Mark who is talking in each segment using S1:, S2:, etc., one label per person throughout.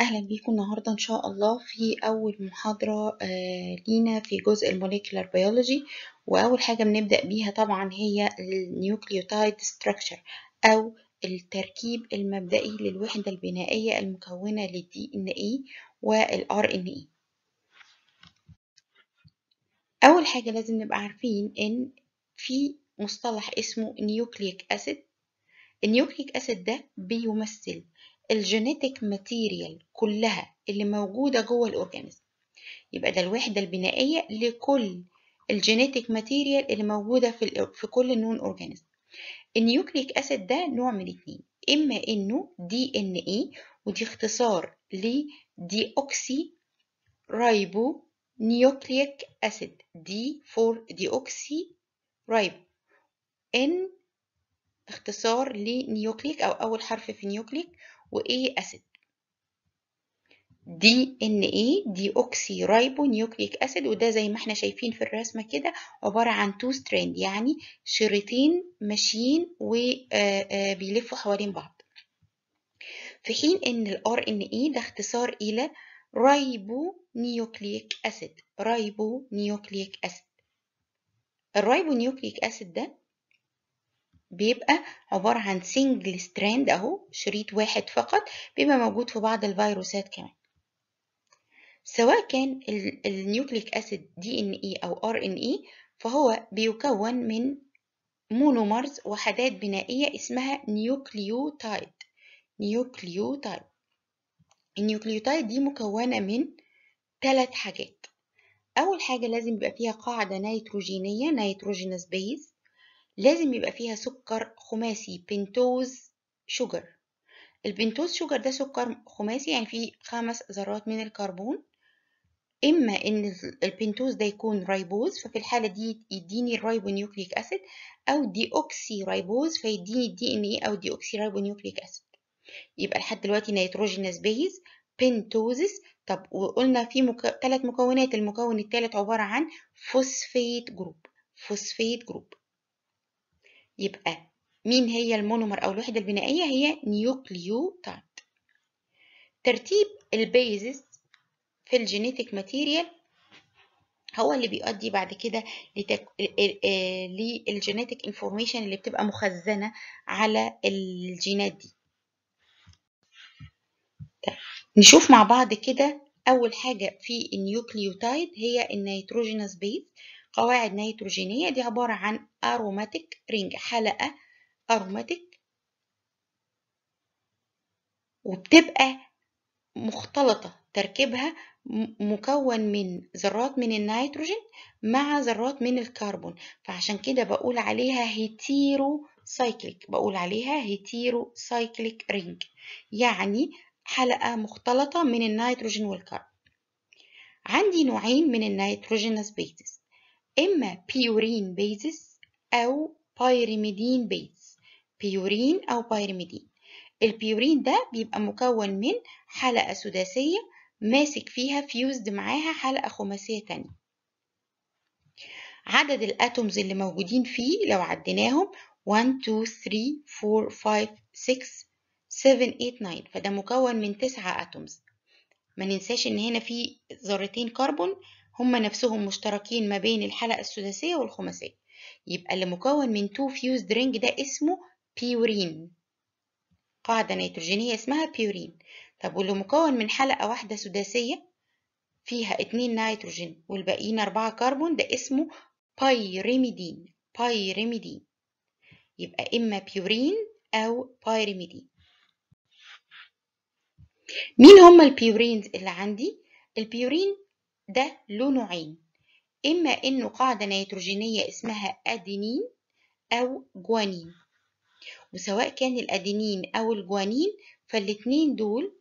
S1: اهلا بيكم النهارده ان شاء الله في اول محاضره آه، لينا في جزء الموليكولار بيولوجي واول حاجه بنبدا بيها طبعا هي النيوكليوتايد ستراكشر او التركيب المبدئي للوحده البنائيه المكونه للدي ان اي والار ان اي اول حاجه لازم نبقى عارفين ان في مصطلح اسمه نيوكليك اسيد النيوكليك اسيد ده بيمثل الجينيتك ماتيريال كلها اللي موجودة جوه الأورجانيزم يبقى ده الوحدة البنائية لكل الجينيتك ماتيريال اللي موجودة في, في كل نون أورجانيزم النيوكليك أسيد ده نوع من اتنين إما إنه دي إن إيه ودي اختصار لدي أوكسي رايبو نيوكليك أسيد دي فور دي أوكسي رايبو إن اختصار لنيوكليك أو أول حرف في نيوكليك وإيه أسيد دي ان ايه دي اوكسي رايبو نيوكليك اسيد وده زي ما احنا شايفين في الرسمه كده عباره عن تو ستريند يعني شريطين ماشيين وبيلفوا آه، آه، حوالين بعض في حين ان الار ان ايه ده اختصار الى رايبو نيوكليك اسيد رايبو نيوكليك اسيد الرايبو نيوكليك اسيد ده بيبقى عبارة عن سنجل ستراند اهو شريط واحد فقط بيبقى موجود في بعض الفيروسات كمان سواء كان النيوكليك اسيد دي ان اي او ار ان اي فهو بيكون من مونومرز وحدات بنائية اسمها نيوكليوتايد نيوكليوتايد النيوكليوتايد دي مكونة من ثلاث حاجات أول حاجة لازم يبقى فيها قاعدة نيتروجينية نيتروجينس بيز لازم يبقى فيها سكر خماسي بنتوز شوجر البنتوز شوجر ده سكر خماسي يعني فيه خمس ذرات من الكربون اما ان البنتوز ده يكون رايبوز ففي الحاله دي يديني الرايبونيوكليك اسيد او دي اوكسي رايبوز فيديني الدي ان اي او دي اوكسي رايبونيوكليك اسيد يبقى لحد دلوقتي نيتروجينس بيز بنتوزس طب وقلنا في مك... ثلاث مكونات المكون الثالث عباره عن فوسفيت جروب فوسفيت جروب يبقى مين هي المونومر أو الوحدة البنائية هي نيوكليوتايد ترتيب البيزز في الجينيتك ماتيريال هو اللي بيؤدي بعد كده للجينيتك انفورميشن آه، اللي بتبقى مخزنه على الجينات دي طيب، نشوف مع بعض كده اول حاجه في النيوكليوتايد هي النيتروجينس بيز قواعد نيتروجينية دي عبارة عن أروماتيك رينج حلقة أروماتيك وبتبقى مختلطة تركيبها مكون من ذرات من النيتروجين مع ذرات من الكربون فعشان كده بقول عليها هيتيرو سايكليك بقول عليها هيتيرو سايكليك رينج يعني حلقة مختلطة من النيتروجين والكربون عندي نوعين من النيتروجينس بيتس إما بيورين بيزس أو بايريميدين بيز بيورين أو بايريميدين البيورين ده بيبقى مكون من حلقة سداسية ماسك فيها فيوزد معاها حلقة خماسية تانية عدد الاتومز اللي موجودين فيه لو عديناهم 1 2 3 4 5 6 7 8 9 فده مكون من 9 اتومز ما ننساش ان هنا في ذرتين كربون هم نفسهم مشتركين ما بين الحلقة السداسية والخماسية يبقى اللي مكون من تو فيوز رينج ده اسمه بيورين قاعدة نيتروجينية اسمها بيورين طب واللي مكون من حلقة واحدة سداسية فيها اتنين نيتروجين والباقيين أربعة كربون ده اسمه بايريميدين بايريميدين يبقى إما بيورين أو بايريميدين مين هما البيورينز اللي عندي؟ البيورين ده له نوعين إما إنه قاعدة نيتروجينية اسمها أدينين أو جوانين وسواء كان الأدينين أو الجوانين فالاتنين دول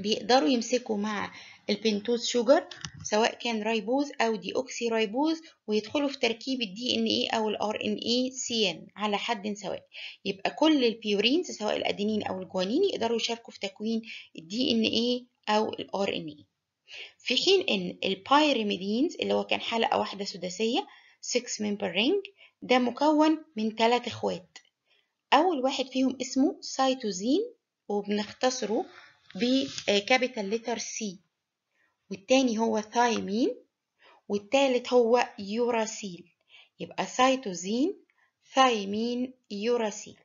S1: بيقدروا يمسكوا مع البنتوز شوجر سواء كان رايبوز أو دي أوكسي رايبوز ويدخلوا في تركيب الدي إن إيه أو الآر إن إيه سي إن على حد سواء يبقى كل البيورينز سواء الأدينين أو الجوانين يقدروا يشاركوا في تكوين الدي إن إيه أو الآر إن إيه في حين ان البايريميدينز اللي هو كان حلقة واحدة سداسية 6 member رينج ده مكون من ثلاث اخوات اول واحد فيهم اسمه سيتوزين وبنختصره بكابيتال لتر سي والتاني هو ثايمين والتالت هو يوراسيل يبقى سيتوزين ثايمين يوراسيل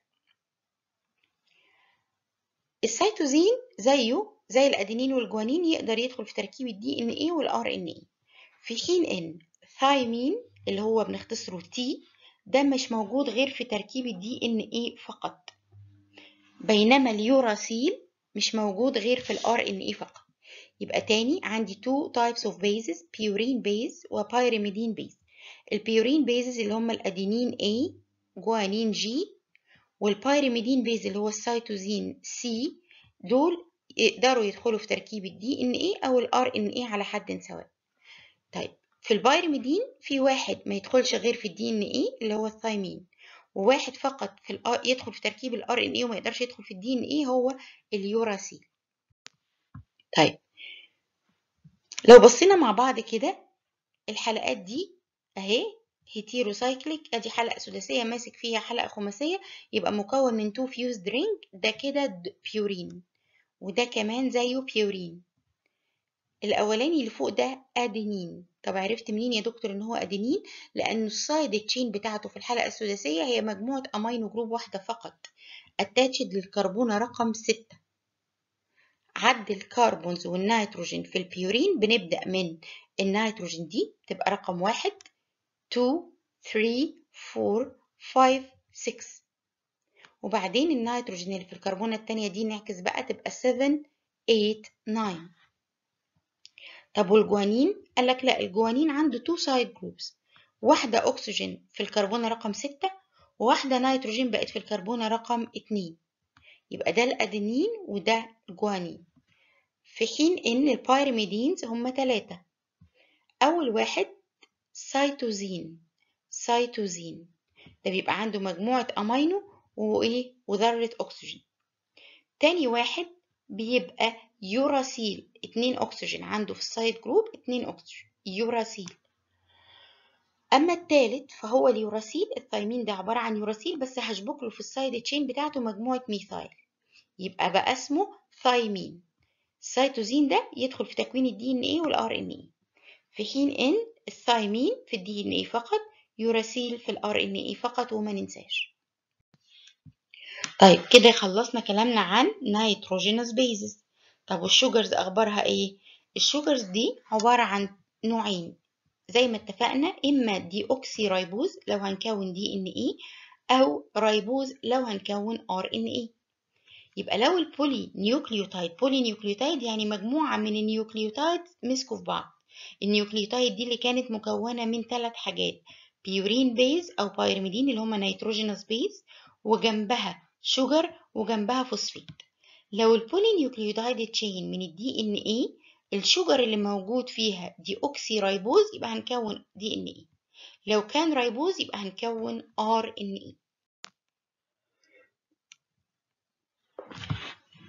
S1: السيتوزين زيه زي الأدينين والجوانين يقدر يدخل في تركيب الدي ان ايه والار ان ايه في حين ان ثايمين اللي هو بنختصره تي ده مش موجود غير في تركيب الدي ان ايه فقط بينما اليوراسيل مش موجود غير في الار ان ايه فقط يبقى تاني عندي two types of bases purine base وpyrimidine base البيورين بيزز اللي هم الادينين A جوانين G والبايرميدين بيز اللي هو السيتوزين C دول يقدروا يدخلوا في تركيب الدي ان ايه او الار ان ايه على حد سواء طيب في البايرميدين في واحد ما يدخلش غير في الدي ان ايه اللي هو الثايمين وواحد فقط في يدخل في تركيب الار ان اي وما يقدرش يدخل في الدي ان اي هو اليوراسيل طيب لو بصينا مع بعض كده الحلقات دي اهي هيتيروسايكليك ادي حلقه سداسيه ماسك فيها حلقه خماسيه يبقى مكون من تو فيوز درينج ده كده بيورين وده كمان زيه بيورين الاولاني اللي فوق ده ادينين طب عرفت منين يا دكتور ان هو ادينين لان السايد تشين بتاعته في الحلقه السداسيه هي مجموعه امينو جروب واحده فقط اتاتشد للكربون رقم 6 عد الكربونز والنيتروجين في البيورين بنبدا من النيتروجين دي تبقى رقم 1 2 3 4 5 6 وبعدين النيتروجين اللي في الكربونة التانية دي نعكس بقى تبقى 7 8 9 طب والجوانين قال لك لا الجوانين عنده تو سايد جروبس واحدة أكسجين في الكربونة رقم 6 وواحدة نيتروجين بقت في الكربونة رقم 2 يبقى ده الأدينين وده الجوانين في حين إن البايرميدينز هما تلاتة أول واحد سيتوزين سيتوزين ده بيبقى عنده مجموعة أمينو وايه وذرة اكسجين تاني واحد بيبقى يوراسيل اتنين اكسجين عنده في السايد جروب اتنين اكسجين يوراسيل اما التالت فهو اليوراسيل الثايمين ده عبارة عن يوراسيل بس هشبك له في السايد تشين بتاعته مجموعة ميثايل يبقى بقى اسمه ثايمين السيتوزين ده يدخل في تكوين الدي ان ايه والار ان ايه في حين ان الثايمين في الدي ان ايه فقط يوراسيل في الار ان ايه فقط وما ننساش طيب كده خلصنا كلامنا عن نيتروجينوس بيزز طب والشوجرز اخبارها ايه الشوجرز دي عبارة عن نوعين زي ما اتفقنا اما دي اوكسي رايبوز لو هنكون دي ان اي او رايبوز لو هنكون ار ان اي يبقى لو البولي نيوكليوتايد بولي نيوكليوتايد يعني مجموعة من النيوكليوتايد مسكوا في بعض النيوكليوتايد دي اللي كانت مكونة من ثلاث حاجات بيورين بيز او بايرميدين اللي هما نيتروجينوس بيز وجنبها شوجر وجنبها فوسفيت لو البولينيوكليوتايد تشين من الدي ان اي الشوجر اللي موجود فيها دي اوكسي رايبوز يبقى هنكون دي ان اي لو كان رايبوز يبقى هنكون ار ان اي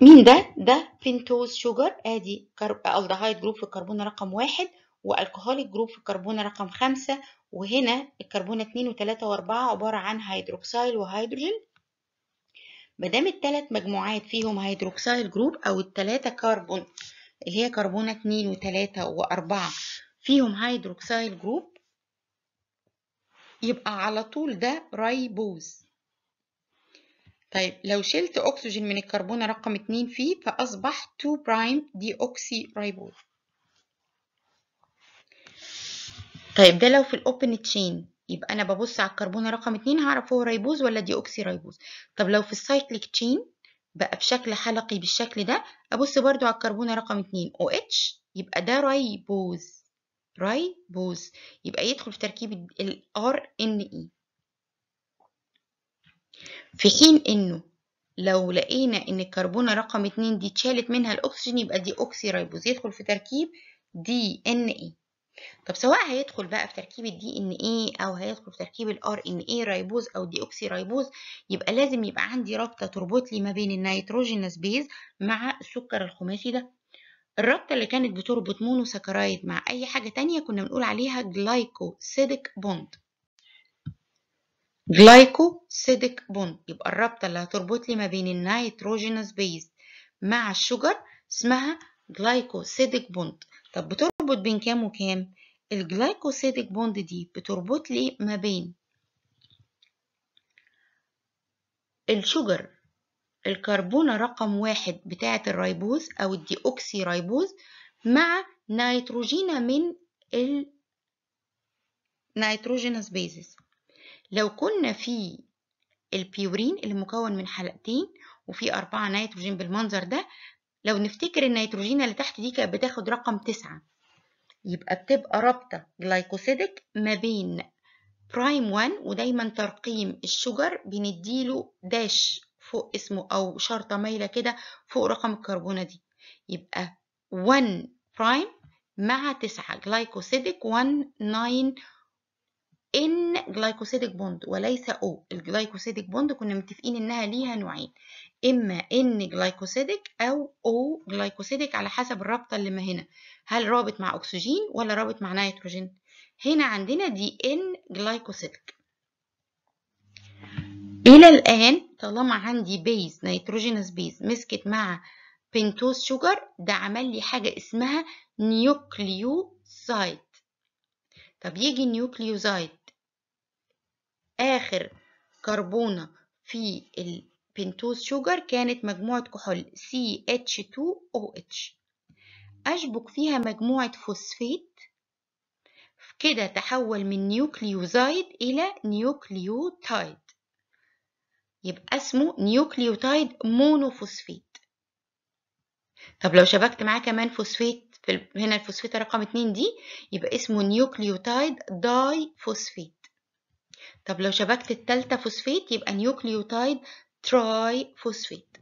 S1: مين ده؟ ده بنتوز شوجر ادي الدهايد جروب في الكربون رقم واحد والكهوليك جروب في الكربون رقم خمسة وهنا الكربون اتنين وتلاتة واربعة عبارة عن هيدروكسيل وهيدروجين ما دام الثلاث مجموعات فيهم هيدروكسيل جروب او الثلاثه كربون اللي هي كربونه 2 و3 و4 فيهم هيدروكسيل جروب يبقى على طول ده ريبوز طيب لو شلت اكسجين من الكربونه رقم 2 فيه فاصبح 2 برايم دي اوكسي ريبوز طيب ده لو في الاوبن تشين يبقى أنا ببص على الكربون رقم اتنين هعرف هو ريبوز ولا دي أوكسي ريبوز طب لو في السايكليك تشين بقى بشكل حلقي بالشكل ده أبص برضو على الكربون رقم اتنين اتش يبقى ده ريبوز ريبوز يبقى يدخل في تركيب ال اي e. في حين إنه لو لقينا إن الكربونة رقم اتنين دي اتشالت منها الأكسجين يبقى دي أوكسي ريبوز يدخل في تركيب دي إن اي طب سواء هيدخل بقى في تركيب الدي ان ايه او هيدخل في تركيب الار ان ايه رايبوز او دي اوكسي رايبوز يبقى لازم يبقى عندي رابطه تربط لي ما بين النيتروجينس بيز مع السكر الخماسي ده الرابطه اللي كانت بتربط مونوساكرايد مع اي حاجه تانية كنا بنقول عليها جلايكو سيدك بوند جلايكو سيدك بوند يبقى الرابطه اللي هتربط لي ما بين النيتروجينس بيز مع الشجر اسمها جلايكو سيدك بوند طب بتربط بتربط بين كام وكام الجلايكوسيديك بوند دي بتربط لي ما بين الشوجر الكربونة رقم واحد بتاعة الريبوز أو اوكسي ريبوز مع نيتروجينا من نيتروجينس بيزس لو كنا في البيورين اللي مكون من حلقتين وفي أربعة نيتروجين بالمنظر ده لو نفتكر النيتروجين اللي تحت دي كانت بتاخد رقم تسعة يبقى بتبقى رابطة جلايكوسيدك ما بين برايم 1 ودايما ترقيم الشجر بنديله داش فوق اسمه أو شرطة مايلة كده فوق رقم الكربونة دي يبقى 1 برايم مع 9 جلايكوسيدك 19 ان جلايكوسيدك بوند وليس او الجلايكوسيدك بوند كنا متفقين انها ليها نوعين إما N جلايكوسيديك أو O جلايكوسيديك على حسب الرابطة اللي ما هنا هل رابط مع أكسجين ولا رابط مع نيتروجين هنا عندنا دي N جلايكوسيديك إلى الآن طالما عندي بيز نيتروجينس بيز مسكت مع بنتوز شوجر ده عمل لي حاجة اسمها نيوكليوسايد طب يجي نيوكليوزايد آخر كربونة في ال بنتوز شوجر كانت مجموعة كحول CH2OH أشبك فيها مجموعة فوسفيت كده تحول من نيوكليوزايد إلى نيوكليوتايد يبقى اسمه نيوكليوتايد مونوفوسفيت طب لو شبكت معاه كمان فوسفيت في هنا الفوسفيت رقم 2 دي يبقى اسمه نيوكليوتايد داي فوسفيت طب لو شبكت التالتة فوسفيت يبقى نيوكليوتايد تراي فوسفيت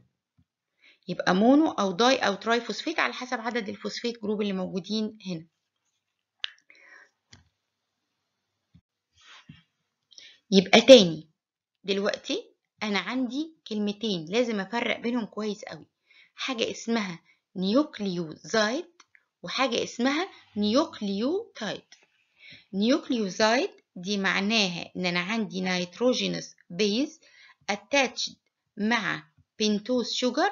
S1: يبقى مونو او داي او تراي فوسفيت على حسب عدد الفوسفيت جروب اللي موجودين هنا يبقى تاني دلوقتي انا عندي كلمتين لازم افرق بينهم كويس قوي حاجه اسمها نيوكليوزايد وحاجه اسمها نيوكليوتايد نيوكليوزايد دي معناها ان انا عندي نيتروجينوس بيز اتاتشد مع بنتوز شوجر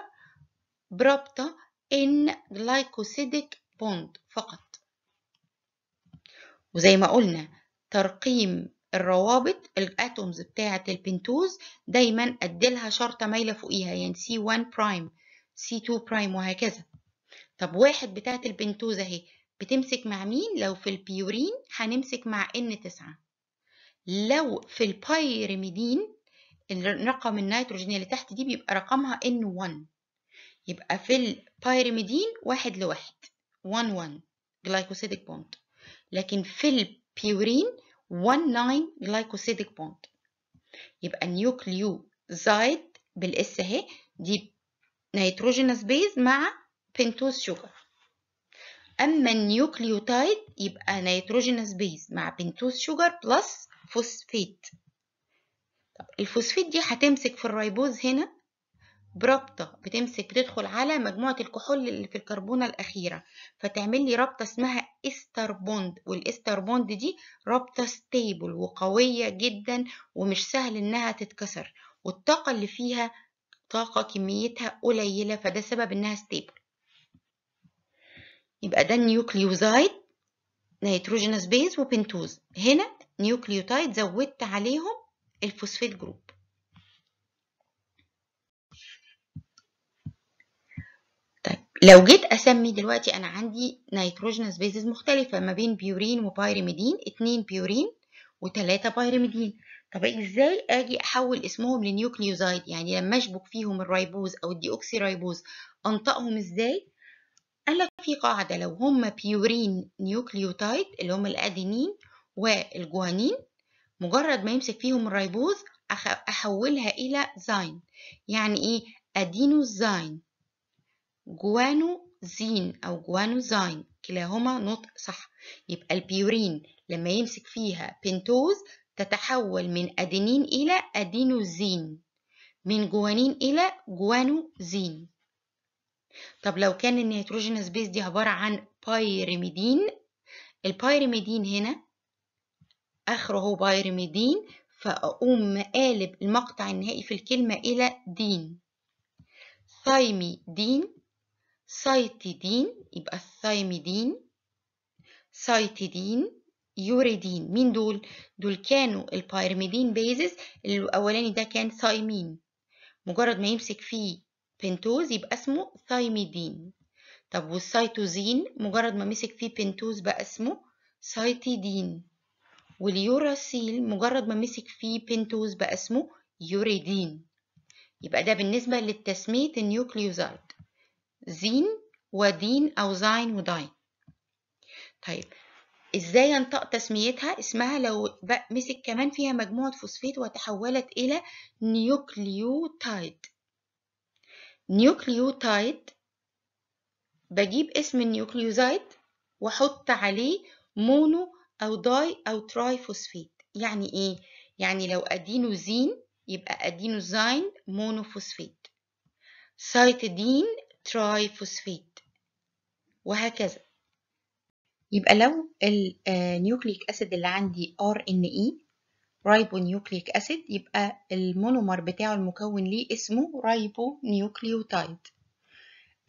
S1: برابطة ان جلايكوسيديك بوند فقط وزي ما قلنا ترقيم الروابط الاتومز بتاعة البنتوز دايما أدلها شرطة مايلة فوقيها يعني C1 برايم C2 برايم وهكذا طب واحد بتاعة البنتوز اهي بتمسك مع مين لو في البيورين هنمسك مع N9 لو في البايرميدين الرقم النيتروجين اللي تحت دي بيبقى رقمها N1 يبقى في البايرميدين واحد لواحد 1 1 جلايكوسيديك بوند لكن في البيورين 1 9 جلايكوسيديك بوند يبقى نيوكليو زايد بالاس اهي دي نيتروجينس بيز مع بنتوز شوجر اما النيوكليوتايد يبقى نيتروجينس بيز مع بنتوز شوجر بلس فوسفيت طب دي هتمسك في الريبوز هنا برابطة بتمسك بتدخل على مجموعة الكحول اللي في الكربونة الأخيرة فتعمل لي رابطة اسمها استر بوند والإستر بوند دي رابطة ستيبل وقوية جدا ومش سهل إنها تتكسر والطاقة اللي فيها طاقة كميتها قليلة فده سبب إنها ستيبل يبقى ده النيوكليوزايد نيتروجينوس بيز وبنتوز هنا نيوكليوتايد زودت عليهم الفوسفيت جروب طيب لو جيت اسمي دلوقتي انا عندي نيتروجينس بيزز مختلفه ما بين بيورين وبايرميدين اتنين بيورين وتلاتة بايرميدين طب ازاي اجي احول اسمهم لنيوكليوزايد يعني لما اشبك فيهم الريبوز او الديوكسي ريبوز انطقهم ازاي قال لك في قاعده لو هم بيورين نيوكليوتايد اللي هم الادينين والجوانين مجرد ما يمسك فيهم الريبوز أحولها إلى زين يعني إيه أدينو زين جوانو زين أو جوانو زين كلاهما نطق صح يبقى البيورين لما يمسك فيها بنتوز تتحول من أدينين إلى أدينوزين من جوانين إلى جوانوزين طب لو كان النيتروجينوس بيس دي عبارة عن بايرميدين البايرميدين هنا آخره هو بايرميدين فأقوم مقالب المقطع النهائي في الكلمة إلى دين ثايميدين سايتيدين يبقى الثايميدين سايتيدين يوريدين مين دول؟ دول كانوا البايرميدين بيزس الأولاني ده كان ثايمين مجرد ما يمسك فيه بنتوز يبقى اسمه ثايميدين طب والسايتوزين مجرد ما مسك فيه بنتوز بقى اسمه سايتيدين واليوراسيل مجرد ما مسك فيه بنتوز بقى اسمه يوريدين يبقى ده بالنسبة للتسمية النيوكليوزايد زين ودين أو زين وداين طيب ازاي ينطق تسميتها اسمها لو مسك كمان فيها مجموعة فوسفيت وتحولت إلى نيوكليوتايد نيوكليوتايد بجيب اسم النيوكليوزايد واحط عليه مونو أو داي أو تراي فوسفيت يعني إيه؟ يعني لو أدينوزين يبقى أدينوزين مونوفوسفيت سايتدين تراي فوسفيت وهكذا يبقى لو النيوكليك آه، أسيد اللي عندي RNA رايبو نيوكليك أسيد يبقى المونومر بتاعه المكون ليه اسمه ريبونيوكليوتايد نيوكليوتايد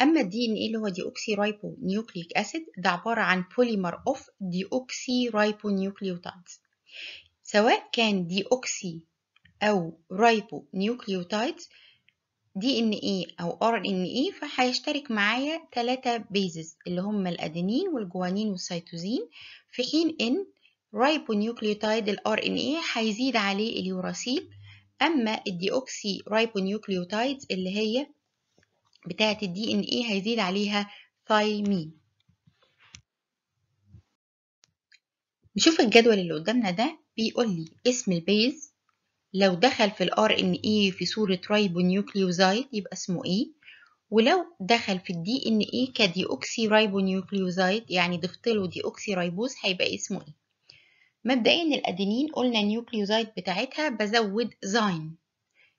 S1: أما الـ DNA إيه اللي هو رايبو نيوكليك أسيد ده عبارة عن بوليمر أوف رايبو نيوكليوتايدز سواء كان ديوكسي أو رايبو نيوكليوتايدز دي ان إيه او ار ان إيه، فهيشترك معايا ثلاثة بيزز اللي هم الادينين والجوانين والسيتوزين في حين ان رايبو نيوكليوتايد الار ان هيزيد عليه اليوراسيل اما الديوكسي رايبو نيوكليوتايد اللي هي بتاعة الدي ان هيزيد عليها ثايمين نشوف الجدول اللي قدامنا ده بيقول لي اسم البيز لو دخل في الار ان في صورة ريبونيوكليوزايد يبقى اسمه ايه ولو دخل في الدي ان كديوكسي كدي اوكسي يعني ضفت له دي اوكسي هيبقى اسمه ايه مبدئيا الادينين قلنا النيوكليوزايد بتاعتها بزود زاين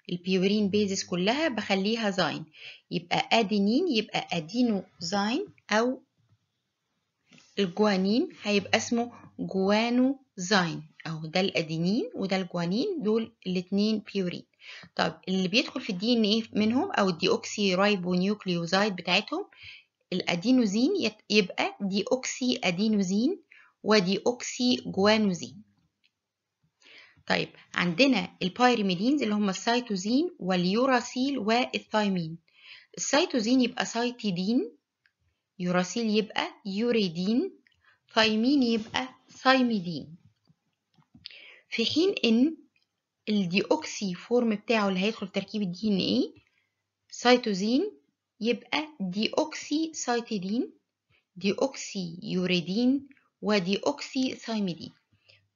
S1: البيورين بيزز كلها بخليها زين يبقى ادينين يبقى ادينو زين او الجوانين هيبقى اسمه جوانو زين أو ده الادينين وده الجوانين دول الاتنين بيورين طب اللي بيدخل في الدي ان ايه منهم او الديوكسي رايبو نيوكليوزايد بتاعتهم الادينوزين يبقى ديوكسي ادينوزين وديوكسي جوانوزين طيب عندنا البايريميدينز اللي هم السيتوزين واليوراسيل والثايمين السيتوزين يبقى سيتيدين يوراسيل يبقى يوريدين ثايمين يبقى ثايميدين في حين ان الديوكسي فورم بتاعه اللي هيدخل في تركيب الدي ان ايه سيتوزين يبقى ديوكسي سيتيدين ديوكسي يوريدين وديوكسي ثايميدين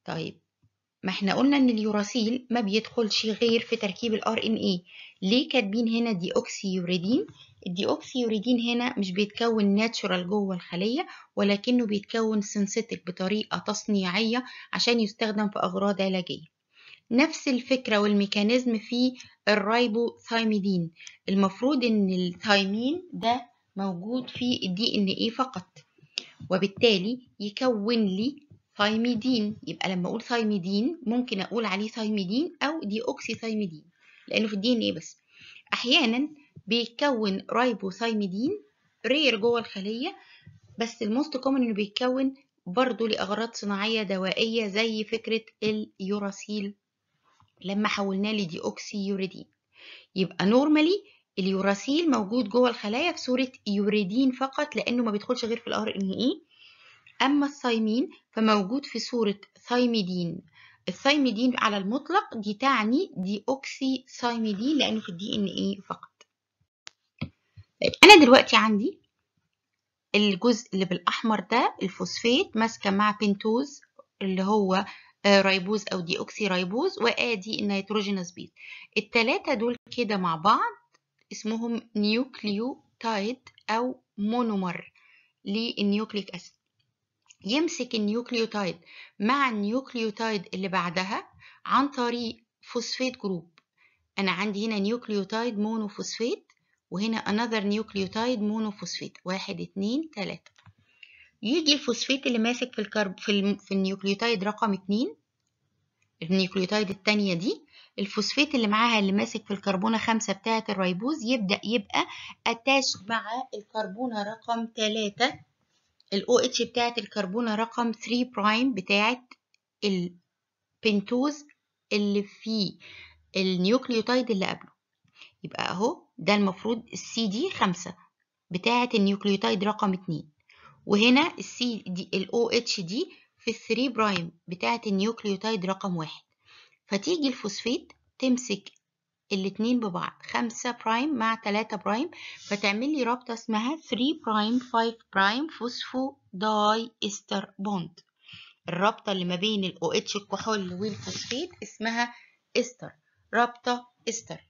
S1: طيب ما احنا قلنا ان اليوراسيل ما بيدخلش غير في تركيب الار ان اي ليه كاتبين هنا دي اوكسي يوريدين الدي اوكسي يوريدين هنا مش بيتكون ناتشورال جوه الخليه ولكنه بيتكون سينثيتك بطريقه تصنيعيه عشان يستخدم في اغراض علاجيه نفس الفكرة والميكانيزم في الرايبوثايميدين المفروض ان الثايمين ده موجود في الدي ان ايه فقط وبالتالي يكون لي ثايميدين يبقى لما اقول ثايميدين ممكن اقول عليه ثايميدين او دي اوكسي ثايميدين لانه في الدي ان ايه بس احيانا بيتكون رايبوثايميدين رير جوه الخليه بس الموست كومن انه بيتكون برضه لاغراض صناعيه دوائيه زي فكره اليوراسيل لما حولناه لدي اوكسي يوريدين يبقى نورمالي اليوراسيل موجود جوه الخلايا في صوره يوريدين فقط لانه ما بيدخلش غير في الار ان اي أما الثايمين فموجود في صورة ثايميدين الثايميدين على المطلق دي تعني دي أوكسي ثايميدين لأنه في الدي إن إيه فقط طيب أنا دلوقتي عندي الجزء اللي بالأحمر ده الفوسفات ماسكة مع بنتوز اللي هو آه، رايبوز أو دي أوكسي رايبوز وآدي النيتروجينوس بيت التلاتة دول كده مع بعض اسمهم نيوكليوتايد أو مونومر للنيوكليك أسيد يمسك النيوكليوتايد مع النيوكليوتايد اللي بعدها عن طريق فوسفيت جروب انا عندي هنا نيوكليوتايد مونوفوسفيت وهنا another نيوكليوتايد مونوفوسفيت واحد اتنين تلاتة يجي الفوسفيت اللي ماسك في الكرب في, ال... في النيوكليوتايد رقم اتنين النيوكليوتايد التانية دي الفوسفيت اللي معاها اللي ماسك في الكربونة خمسة بتاعة الريبوز يبدأ يبقى اتاش مع الكربونة رقم تلاتة ال OH بتاعة الكربونة رقم 3 برايم بتاعة البنتوز اللي في النيوكليوتايد اللي قبله يبقى اهو ده المفروض السي دي 5 بتاعة النيوكليوتايد رقم 2 وهنا السي دي ال OH دي في 3 برايم بتاعة النيوكليوتايد رقم 1 فتيجي الفوسفيت تمسك الاتنين ببعض خمسة برايم مع تلاتة برايم فتعمل لي رابطة اسمها 3 برايم 5 برايم فوسفو داي استر بوند الرابطة اللي ما بين ال OH الكحول والفوسفيت اسمها استر رابطة استر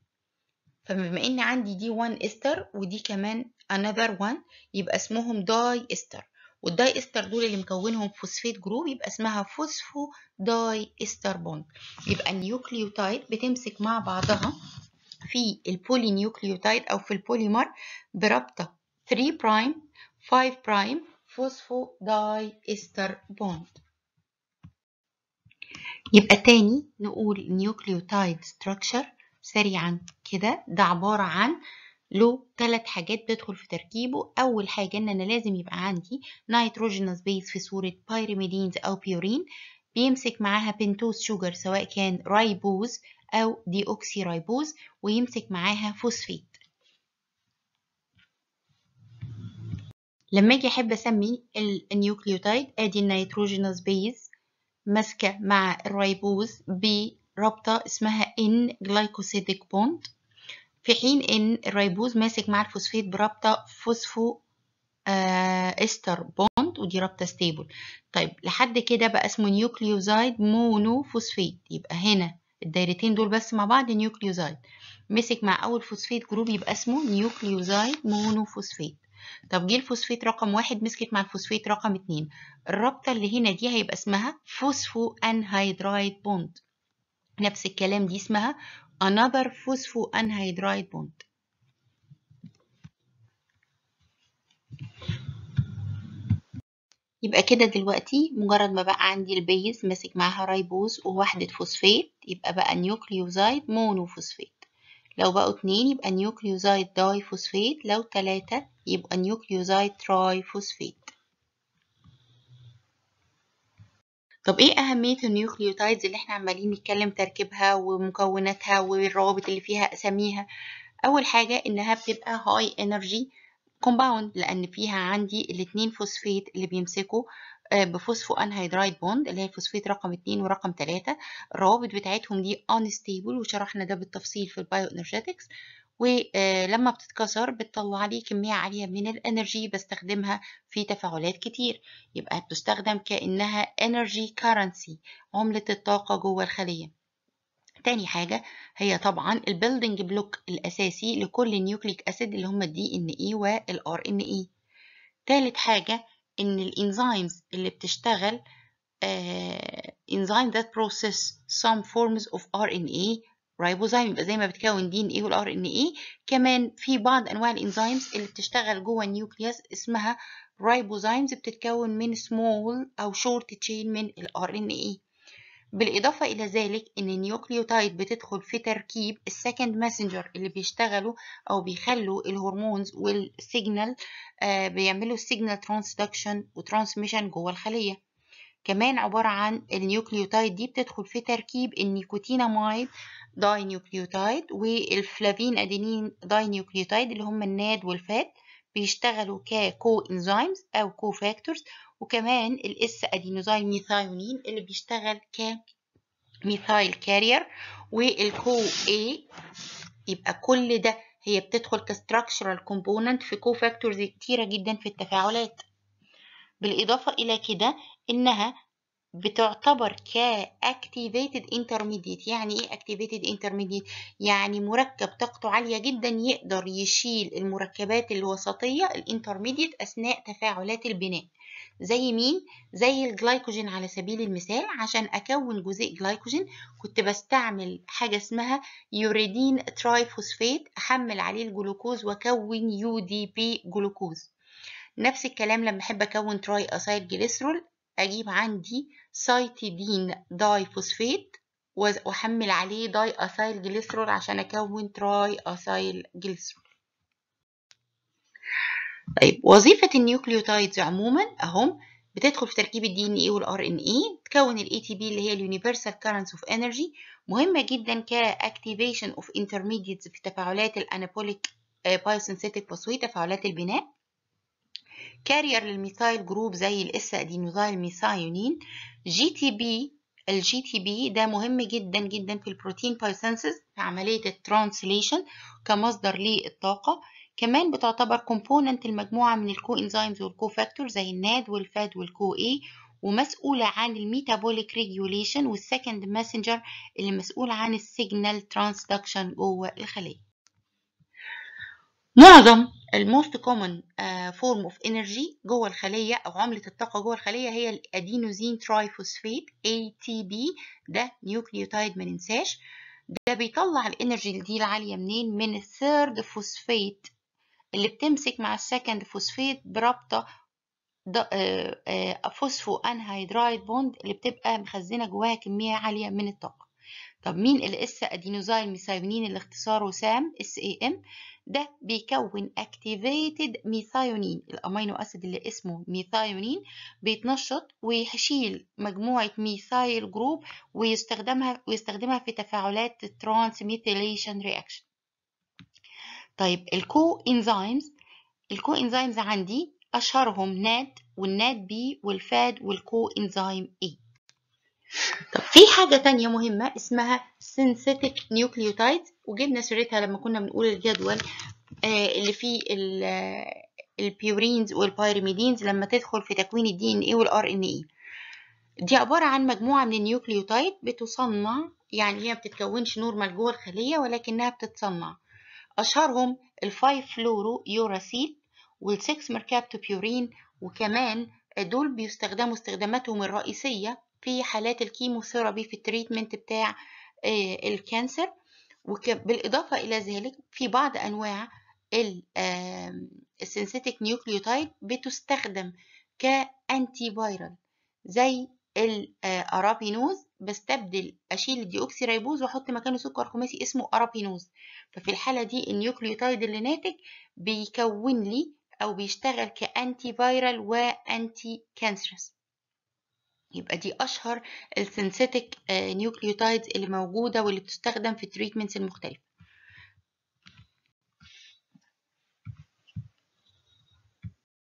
S1: فبما ان عندي دي 1 استر ودي كمان another one يبقى اسمهم داي استر والداي استر دول اللي مكونهم فوسفيت جروب يبقى اسمها فوسفو داي استر بوند يبقى النيوكليوتايد بتمسك مع بعضها في البولي نيوكليوتايد او في البوليمر برابطه 3 برايم 5 برايم فوسفو داي استر بوند يبقى تاني نقول نيوكليوتايد ستراكشر سريعا كده ده عباره عن له ثلاث حاجات بتدخل في تركيبه أول حاجة إن أنا لازم يبقى عندي نيتروجينوس بيز في صورة بايريميدينز أو بيورين بيمسك معاها بنتوز شوجر سواء كان رايبوز أو دي أوكسي رايبوز ويمسك معاها فوسفيت لما اجي احب اسمي النيوكليوتايد ادي النيتروجينوس بيز ماسكه مع الرايبوز برابطه اسمها ان جلايكوسيديك بوند في حين ان الريبوز ماسك مع الفوسفيت برابطه فوسفو آه استر بوند ودي رابطه ستيبل طيب لحد كده بقى اسمه نيوكليوزايد مونو فوسفيت يبقى هنا الدايرتين دول بس مع بعض نيوكليوزايد مسك مع اول فوسفيت جروب يبقى اسمه نيوكليوزايد مونو فوسفيت طب جه الفوسفيت رقم واحد مسكت مع الفوسفيت رقم اتنين الرابطة اللي هنا دي هيبقى اسمها فوسفو انهيدرايد بوند نفس الكلام دي اسمها another anhydride bond. يبقى كده دلوقتي مجرد ما بقى عندي البيز ماسك معاها رايبوز ووحدة فوسفات يبقى بقى نيوكليوزايد مونوفوسفات لو بقوا اتنين يبقى نيوكليوزايد داي فوسفات لو تلاتة يبقى نيوكليوزايد تراي فوسفات طب ايه اهمية النيوكليوتايدز اللي احنا عمالين نتكلم تركيبها ومكوناتها والروابط اللي فيها اساميها اول حاجة انها بتبقى هاي انرجي كومباوند لان فيها عندي الاتنين فوسفيت اللي بيمسكوا بفوسفو انهيدرايد بوند اللي هي فوسفيت رقم اتنين ورقم تلاتة، الروابط بتاعتهم دي انستيبل وشرحنا ده بالتفصيل في البايو انرجيتكس ولما بتتكسر بتطلع لي كمية عالية من الانرجي بستخدمها في تفاعلات كتير يبقى بتستخدم كأنها انرجي كارنسي عملة الطاقة جوه الخلية تاني حاجة هي طبعا البيلدنج بلوك الأساسي لكل نيوكليك أسيد اللي هم الدي إن إي والآر إن إي تالت حاجة إن الإنزيمز اللي بتشتغل uh, آه، enzyme that process some forms of RNA ريبوزايم يبقى زي ما بتكون دي ان ايه والار ان ايه كمان في بعض انواع الانزيمز اللي بتشتغل جوه النيوكليوس اسمها ريبوزايمز بتتكون من سمول او شورت تشين من الار ان ايه بالإضافة إلى ذلك إن النيوكليوتايد بتدخل في تركيب السكند ماسنجر اللي بيشتغلوا أو بيخلوا الهرمونز والسيجنال آه بيعملوا السيجنال ترانسدكشن وترانسميشن جوه الخلية كمان عبارة عن النيوكليوتايد دي بتدخل في تركيب النيكوتينامايد داي نيوكليوتايد والفلافين ادينين داي نيوكليوتايد اللي هم الناد والفات بيشتغلوا ككو انزيمز او كو فاكتورز وكمان الاس ادينوزاين ميثايونين اللي بيشتغل ك ميثايل كارير والكو اي يبقى كل ده هي بتدخل كستراكشرال كومبوننت في كو فاكتورز كتيره جدا في التفاعلات بالاضافه الى كده انها بتعتبر كاكتيفيتد انترميديت يعني ايه اكتيفيتد انترميديت يعني مركب طاقته عاليه جدا يقدر يشيل المركبات الوسطيه الانترميديت اثناء تفاعلات البناء زي مين زي الجلايكوجين على سبيل المثال عشان اكون جزيء جلايكوجين كنت بستعمل حاجه اسمها يوريدين ترايفوسفيت احمل عليه الجلوكوز واكون يو دي بي جلوكوز نفس الكلام لما احب اكون تراي اسايد جليسرول اجيب عندي سايتيدين داي فوسفيت واحمل عليه داي اثايل جليسرول عشان اكون تراي اثايل جليسرول طيب وظيفة النيوكليوتايدز عموما اهم بتدخل في تركيب الدي ان اي والار ان اي تكون الاي تي بي اللي هي اليونيفرسال كارنس اوف انرجي مهمة جدا كاكتيفيشن اوف انترميديتس في تفاعلات الانابوليك بايوسينثيتيك باسوي تفاعلات البناء كارير للميثايل جروب زي الاس ادينوزايل ميثايونين جي تي بي الجي تي بي ده مهم جدا جدا في البروتين بايوسينسيس في عمليه الترانسليشن كمصدر للطاقه كمان بتعتبر كومبوننت المجموعه من الكو انزيمز والكو فاكتور زي الناد والفاد والكو اي ومسؤولة عن الميتابوليك ريجوليشن والسكند ماسنجر اللي مسؤول عن السيجنال ترانسدكشن جوه الخلية معظم الموست كومن فورم اوف انرجي جوه الخليه او عمله الطاقه جوه الخليه هي الادينوزين ترايفوسفيت اي تي بي ده نيوكليوتايد ما ننساش ده بيطلع الانرجي دي العاليه منين من الثيرد فوسفيت اللي بتمسك مع السكند فوسفيت برابطه آه، آه، فوسفو انهيدرايد بوند اللي بتبقى مخزنه جواها كميه عاليه من الطاقه طب مين الاس ادينوزاين ميثايونين اللي اختصاره سام اس اي ام ده بيكون اكتيفيتد ميثايونين الامينو اسيد اللي اسمه ميثايونين بيتنشط ويشيل مجموعه ميثايل جروب ويستخدمها ويستخدمها في تفاعلات الترانس ميثيليشن رياكشن طيب الكو انزيمز الكو انزيمز عندي اشهرهم ناد والناد بي والفاد والكو انزيم اي طيب، في حاجة تانية مهمة اسمها synthetic nucleotide وجبنا سيرتها لما كنا بنقول الجدول آه، اللي فيه البيورينز آه، والبايراميدينز لما تدخل في تكوين الدي ان ايه والار ان ايه دي عبارة عن مجموعة من النيوكليوتايد بتصنع يعني هي بتتكونش نورمال جوه الخلية ولكنها بتتصنع أشهرهم الفايف فلورو يوراسيل والسكس ميركابتو بيورين وكمان دول بيستخدموا استخداماتهم الرئيسية في حالات الكيموثيرابي في التريتمنت بتاع آه، الكانسر وبالاضافه إلى ذلك في بعض أنواع السنسيتك نيوكليوتايد بتستخدم كأنتي فايرال زي الارابينوز آه، بستبدل اشيل الديوكسي ريبوز واحط مكانه سكر خماسي اسمه ارابينوز ففي الحاله دي النيوكليوتايد اللي ناتج بيكون لي او بيشتغل كانتي فايرال وانتي كانسرس يبقى دي أشهر synthetic آه، نيوكليوتايدز اللي موجودة واللي بتستخدم في التريتمنتس المختلفة